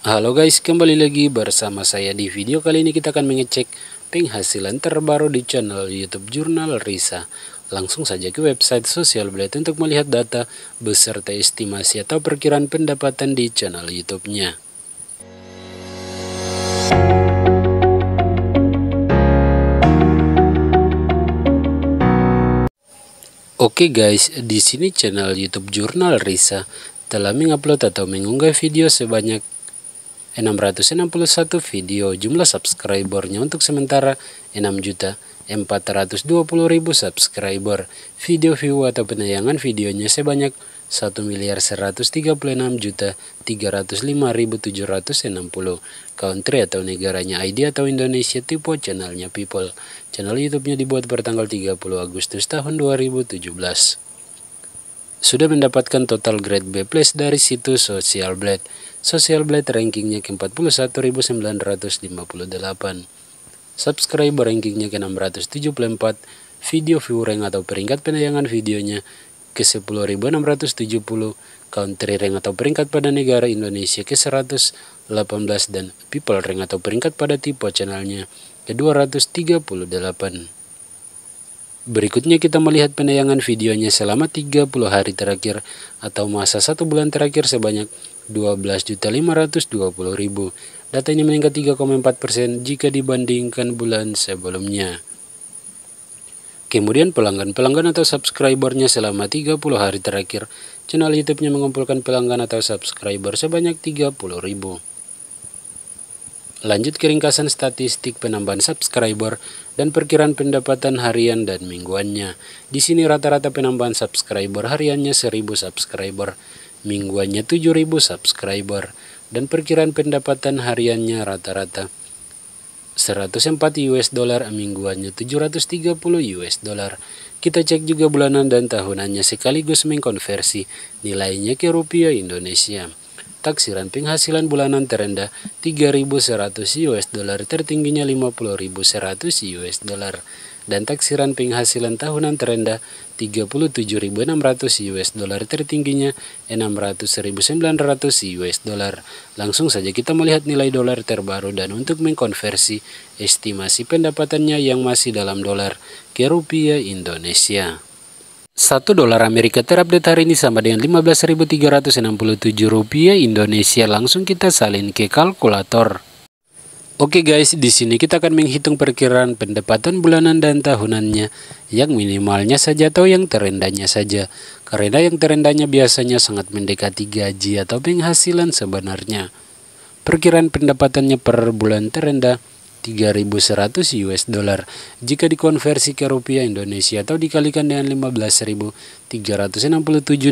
Halo guys, kembali lagi bersama saya di video kali ini kita akan mengecek penghasilan terbaru di channel YouTube Jurnal Risa. Langsung saja ke website sosial Blade untuk melihat data beserta estimasi atau perkiraan pendapatan di channel YouTube-nya. Oke guys, di sini channel YouTube Jurnal Risa telah mengupload atau mengunggah video sebanyak 661 video jumlah subscribernya untuk sementara juta ribu subscriber video view atau penayangan videonya sebanyak 1 miliar 136 juta 305.760 country atau negaranya ID atau Indonesia tipe channelnya people channel YouTube-nya dibuat bertanggal 30 Agustus tahun 2017 sudah mendapatkan total grade B+ plus dari situs Social Blade. Social Blade rankingnya ke-41958. Subscriber rankingnya ke-674. Video view rank atau peringkat penayangan videonya ke-10.670. Country rank atau peringkat pada negara Indonesia ke-118. Dan people rank atau peringkat pada tipe channelnya ke-238. Berikutnya kita melihat penayangan videonya selama 30 hari terakhir atau masa satu bulan terakhir sebanyak 12.520.000. Data ini meningkat 3,4% jika dibandingkan bulan sebelumnya. Kemudian pelanggan-pelanggan atau subscribernya selama 30 hari terakhir, channel YouTube-nya mengumpulkan pelanggan atau subscriber sebanyak 30.000. Lanjut ke ringkasan statistik penambahan subscriber dan perkiraan pendapatan harian dan mingguannya. Di sini rata-rata penambahan subscriber hariannya 1000 subscriber, mingguannya 7000 subscriber, dan perkiraan pendapatan hariannya rata-rata 104 US dollar, mingguannya 730 US dollar. Kita cek juga bulanan dan tahunannya sekaligus mengkonversi nilainya ke rupiah Indonesia taksiran penghasilan bulanan terendah 3.100 US dollar tertingginya 50.100 US dollar dan taksiran penghasilan tahunan terendah 37.600 US dollar tertingginya 600.900 US dollar. Langsung saja kita melihat nilai dolar terbaru dan untuk mengkonversi estimasi pendapatannya yang masih dalam dolar ke rupiah Indonesia. 1 dolar Amerika terupdate hari ini sama dengan 15.367 rupiah Indonesia. Langsung kita salin ke kalkulator. Oke guys, di sini kita akan menghitung perkiraan pendapatan bulanan dan tahunannya yang minimalnya saja atau yang terendahnya saja. Karena yang terendahnya biasanya sangat mendekati gaji atau penghasilan sebenarnya. Perkiraan pendapatannya per bulan terendah 3.100 US dollar. Jika dikonversi ke rupiah Indonesia atau dikalikan dengan 15.367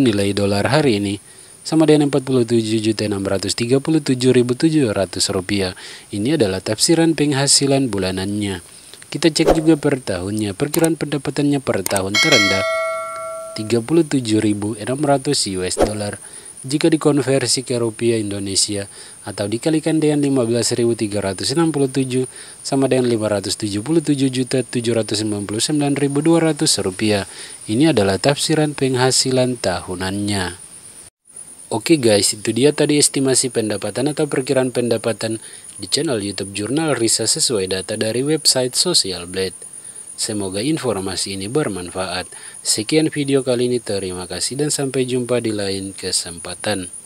nilai dolar hari ini, sama dengan 47.637.700 rupiah. Ini adalah tafsiran penghasilan bulanannya. Kita cek juga per tahunnya, perkiraan pendapatannya per tahun terendah 37.600 US dollar jika dikonversi ke rupiah Indonesia atau dikalikan dengan 15.367 sama dengan 577.799.200 rupiah. Ini adalah tafsiran penghasilan tahunannya. Oke guys, itu dia tadi estimasi pendapatan atau perkiraan pendapatan di channel YouTube Jurnal Risa sesuai data dari website Social Blade. Semoga informasi ini bermanfaat. Sekian video kali ini, terima kasih dan sampai jumpa di lain kesempatan.